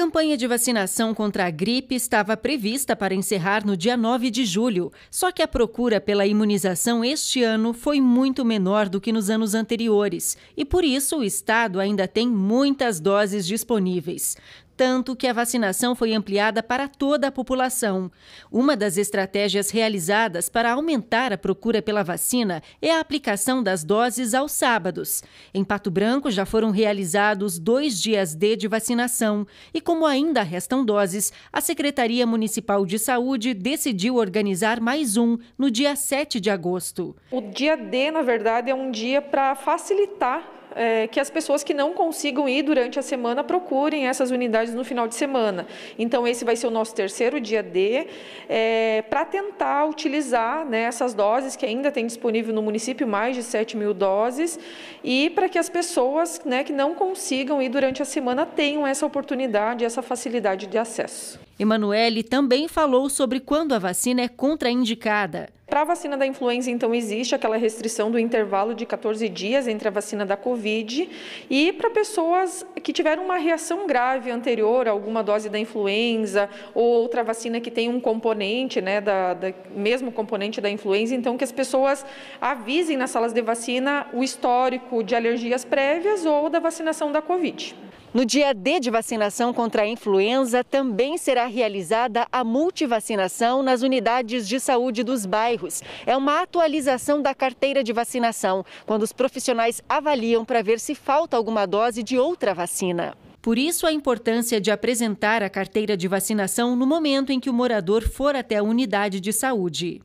campanha de vacinação contra a gripe estava prevista para encerrar no dia 9 de julho, só que a procura pela imunização este ano foi muito menor do que nos anos anteriores e, por isso, o Estado ainda tem muitas doses disponíveis tanto que a vacinação foi ampliada para toda a população. Uma das estratégias realizadas para aumentar a procura pela vacina é a aplicação das doses aos sábados. Em Pato Branco já foram realizados dois dias D de vacinação e, como ainda restam doses, a Secretaria Municipal de Saúde decidiu organizar mais um no dia 7 de agosto. O dia D, na verdade, é um dia para facilitar é, que as pessoas que não consigam ir durante a semana procurem essas unidades no final de semana. Então, esse vai ser o nosso terceiro dia D, é, para tentar utilizar né, essas doses que ainda tem disponível no município, mais de 7 mil doses, e para que as pessoas né, que não consigam ir durante a semana tenham essa oportunidade, essa facilidade de acesso. Emanuele também falou sobre quando a vacina é contraindicada. Para a vacina da influenza, então, existe aquela restrição do intervalo de 14 dias entre a vacina da Covid e para pessoas que tiveram uma reação grave anterior a alguma dose da influenza ou outra vacina que tem um componente, né, da, da mesmo componente da influenza, então que as pessoas avisem nas salas de vacina o histórico de alergias prévias ou da vacinação da Covid. No dia D de vacinação contra a influenza, também será realizada a multivacinação nas unidades de saúde dos bairros. É uma atualização da carteira de vacinação, quando os profissionais avaliam para ver se falta alguma dose de outra vacina. Por isso, a importância de apresentar a carteira de vacinação no momento em que o morador for até a unidade de saúde.